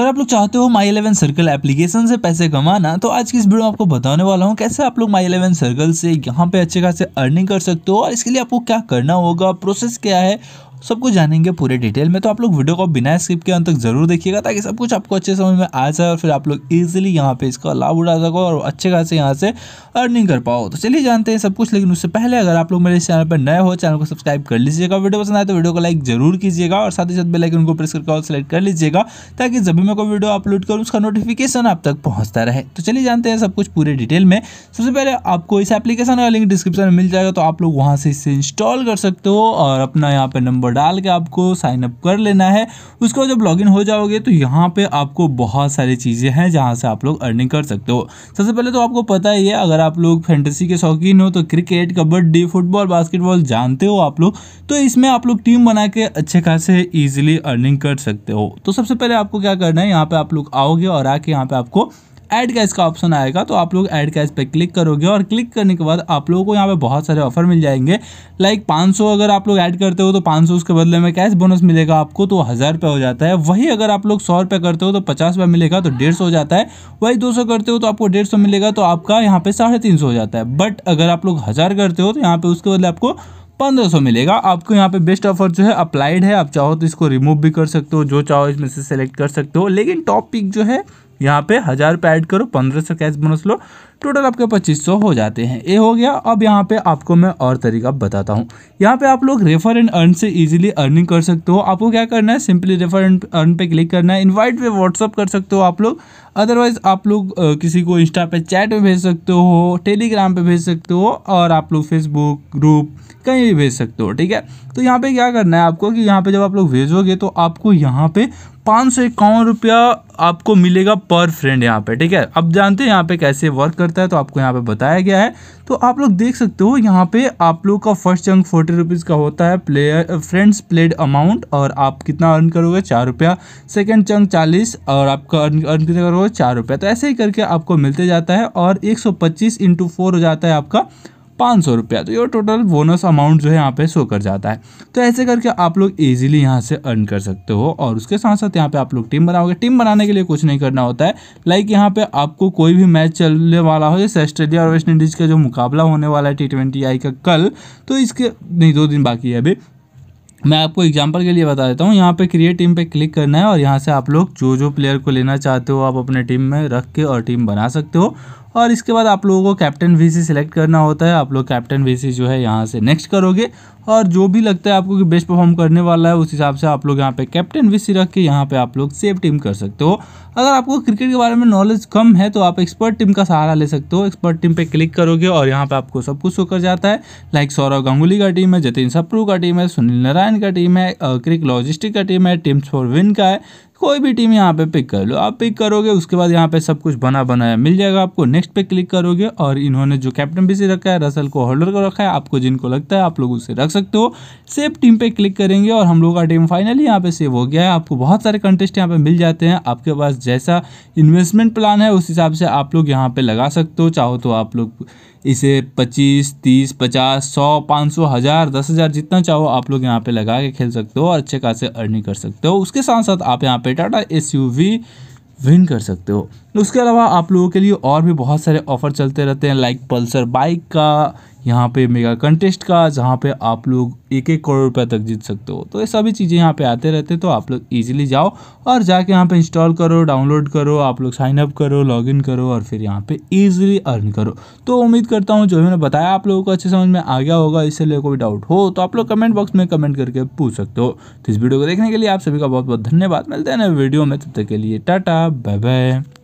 अगर आप लोग चाहते हो माई इलेवन सर्कल एप्लीकेशन से पैसे कमाना तो आज की इस वीडियो में आपको बताने वाला हूँ कैसे आप लोग माई इलेवन सर्कल से यहाँ पे अच्छे खासे अर्निंग कर सकते हो और इसके लिए आपको क्या करना होगा प्रोसेस क्या है सब कुछ जानेंगे पूरे डिटेल में तो आप लोग वीडियो को बिना स्किप के अंत तक जरूर देखिएगा ताकि सब कुछ आपको अच्छे समझ में आ जाए और फिर आप लोग ईजिली यहाँ पे इसका लाभ उठा सको और अच्छे खासे यहाँ से अर्निंग कर पाओ तो चलिए जानते हैं सब कुछ लेकिन उससे पहले अगर आप लोग मेरे चैनल पर नए हो चैनल को सब्सक्राइब कर लीजिएगा वीडियो पसंद आए तो वीडियो को लाइक जरूर कीजिएगा और साथ ही साथ बेलाइकन को प्रेस करके और सेलेक्ट कर लीजिएगा ताकि जब भी मैं कोई वीडियो अपलोड करूँ उसका नोटिफिकेशन आप तक पहुँचता रहे तो चलिए जानते हैं सब कुछ पूरे डिटेल में सबसे पहले आपको इस एप्लीकेशन का लिंक डिस्क्रिप्शन में मिल जाएगा तो आप लोग वहाँ से इसे इंस्टॉल कर सकते हो और अपना यहाँ पर नंबर नंबर डाल के आपको साइनअप कर लेना है उसके बाद जब लॉगिन हो जाओगे तो यहाँ पे आपको बहुत सारी चीज़ें हैं जहाँ से आप लोग अर्निंग कर सकते हो सबसे पहले तो आपको पता ही है अगर आप लोग फैंटेसी के शौकीन हो तो क्रिकेट कबड्डी फुटबॉल बास्केटबॉल जानते हो आप लोग तो इसमें आप लोग टीम बना के अच्छे खासे ईजिली अर्निंग कर सकते हो तो सबसे पहले आपको क्या करना है यहाँ पर आप लोग आओगे और आके यहाँ पर आपको ऐड कैश का ऑप्शन आएगा तो आप लोग ऐड कैश पे क्लिक करोगे और क्लिक करने के बाद आप लोगों को यहाँ पे बहुत सारे ऑफर मिल जाएंगे लाइक 500 अगर आप लोग ऐड करते हो तो 500 उसके बदले में कैश बोनस मिलेगा आपको तो हज़ार रुपये हो जाता है वही अगर आप लोग सौ रुपये करते हो तो पचास रुपये मिलेगा तो डेढ़ हो जाता है वही दो करते हो तो आपको डेढ़ मिलेगा तो आपका यहाँ पे साढ़े हो जाता है बट अगर आप लोग हज़ार करते हो तो यहाँ पे उसके बदले आपको पंद्रह सौ मिलेगा आपको यहाँ पे बेस्ट ऑफर जो है अप्लाइड है आप चाहो तो इसको रिमूव भी कर सकते हो जो चाहो इसमें से सेलेक्ट कर सकते हो लेकिन टॉप पिक जो है यहाँ पे हजार रुपये ऐड करो पंद्रह सौ कैश बोनस लो टोटल आपके पच्चीस सौ हो जाते हैं ये हो गया अब यहाँ पे आपको मैं और तरीका बताता हूँ यहाँ पे आप लोग रेफर एंड अर्न से इजीली अर्निंग कर सकते हो आपको क्या करना है सिंपली रेफर एंड अर्न पे क्लिक करना है इनवाइट पे व्हाट्सअप कर सकते हो आप लोग अदरवाइज आप लोग किसी को इंस्टा पे चैट में भेज सकते हो टेलीग्राम पे भेज सकते हो और आप लोग फेसबुक ग्रुप कहीं भी भेज सकते हो ठीक है तो यहाँ पे क्या करना है आपको कि यहाँ पे जब आप लोग भेजोगे तो आपको यहाँ पे पाँच सौ इक्यावन रुपया आपको मिलेगा पर फ्रेंड यहाँ पे ठीक है अब जानते हैं यहाँ पे कैसे वर्क कर करता है तो आपको यहाँ पे बताया गया है तो आप लोग देख सकते हो यहाँ पे आप लोग का फर्स्ट चंक फोर्टी रुपीज़ का होता है प्लेयर फ्रेंड्स प्लेड अमाउंट और आप कितना अर्न करोगे चार रुपया सेकेंड चंक चालीस और आपका अर्न अर्न कितना करोगे चार रुपया तो ऐसे ही करके आपको मिलते जाता है और एक सौ पच्चीस इंटू फोर हो जाता है आपका पाँच सौ रुपया तो ये टोटल बोनस अमाउंट जो है यहाँ पे शो कर जाता है तो ऐसे करके आप लोग ईजिली यहाँ से अर्न कर सकते हो और उसके साथ साथ यहाँ पे आप लोग टीम बनाओगे टीम बनाने के लिए कुछ नहीं करना होता है लाइक यहाँ पे आपको कोई भी मैच चलने वाला हो जैसे ऑस्ट्रेलिया और वेस्ट इंडीज़ का जो मुकाबला होने वाला है टी ट्वेंटी आई का कल तो इसके नहीं दो दिन बाकी है अभी मैं आपको एग्जांपल के लिए बता देता हूँ यहाँ पे क्रिएट टीम पे क्लिक करना है और यहाँ से आप लोग जो जो प्लेयर को लेना चाहते हो आप अपने टीम में रख के और टीम बना सकते हो और इसके बाद आप लोगों को कैप्टन वी सेलेक्ट करना होता है आप लोग कैप्टन वी जो है यहाँ से नेक्स्ट करोगे और जो भी लगता है आपको कि बेस्ट परफॉर्म करने वाला है उस हिसाब से आप लोग यहाँ पे कैप्टन विसी रख के यहाँ पे आप लोग सेफ टीम कर सकते हो अगर आपको क्रिकेट के बारे में नॉलेज कम है तो आप एक्सपर्ट टीम का सहारा ले सकते हो एक्सपर्ट टीम पे क्लिक करोगे और यहाँ पे आपको सब कुछ होकर जाता है लाइक सौरव गांगुली का टीम है जतिन सप्रू का टीम है सुनील नारायण का टीम है क्रिक लॉजिस्टिक का टीम है टीम्स फॉर विन का है कोई भी टीम यहाँ पे पिक कर लो आप पिक करोगे उसके बाद यहाँ पे सब कुछ बना बनाया मिल जाएगा आपको नेक्स्ट पे क्लिक करोगे और इन्होंने जो कैप्टन बीसी रखा है रसल को होल्डर को रखा है आपको जिनको लगता है आप लोग उसे रख रख सकते हो सेव टीम पे क्लिक करेंगे और हम लोग का टीम फाइनली यहाँ पे सेव हो गया है आपको बहुत सारे कंटेस्ट यहाँ पे मिल जाते हैं आपके पास जैसा इन्वेस्टमेंट प्लान है उस हिसाब से आप लोग यहाँ पे लगा सकते हो चाहो तो आप लोग इसे 25, 30, 50, 100, 500, हज़ार दस हज़ार जितना चाहो आप लोग यहाँ पे लगा के खेल सकते हो और अच्छे खासे अर्निंग कर सकते हो उसके साथ साथ आप यहाँ पे टाटा एस विन कर सकते हो उसके अलावा आप लोगों के लिए और भी बहुत सारे ऑफर चलते रहते हैं लाइक पल्सर बाइक का यहाँ पे मेगा कंटेस्ट का जहाँ पे आप लोग एक एक करोड़ रुपये तक जीत सकते हो तो ये सभी चीज़ें यहाँ पे आते रहते हैं तो आप लोग इजीली जाओ और जाके यहाँ पे इंस्टॉल करो डाउनलोड करो आप लोग साइन अप करो लॉगिन करो और फिर यहाँ पे इजीली अर्न करो तो उम्मीद करता हूँ जो मैंने बताया आप लोगों को अच्छे समझ में आ गया होगा इससे कोई डाउट हो तो आप लोग कमेंट बॉक्स में कमेंट करके पूछ सकते हो तो इस वीडियो को देखने के लिए आप सभी का बहुत बहुत धन्यवाद मिलते हैं नए वीडियो में तब तक के लिए टाटा बाय बाय